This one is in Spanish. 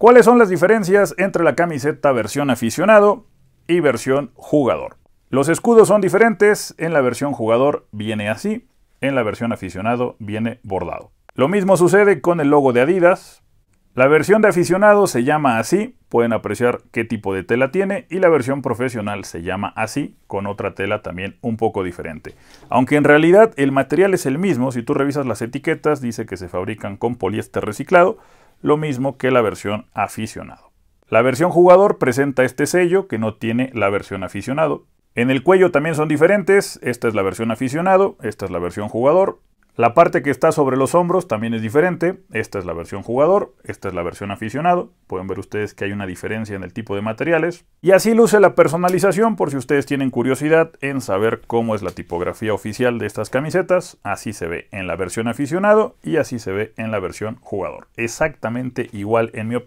¿Cuáles son las diferencias entre la camiseta versión aficionado y versión jugador? Los escudos son diferentes, en la versión jugador viene así, en la versión aficionado viene bordado. Lo mismo sucede con el logo de Adidas. La versión de aficionado se llama así, pueden apreciar qué tipo de tela tiene, y la versión profesional se llama así, con otra tela también un poco diferente. Aunque en realidad el material es el mismo, si tú revisas las etiquetas dice que se fabrican con poliéster reciclado, lo mismo que la versión aficionado. La versión jugador presenta este sello que no tiene la versión aficionado. En el cuello también son diferentes, esta es la versión aficionado, esta es la versión jugador, la parte que está sobre los hombros también es diferente. Esta es la versión jugador, esta es la versión aficionado. Pueden ver ustedes que hay una diferencia en el tipo de materiales. Y así luce la personalización por si ustedes tienen curiosidad en saber cómo es la tipografía oficial de estas camisetas. Así se ve en la versión aficionado y así se ve en la versión jugador. Exactamente igual en mi opinión.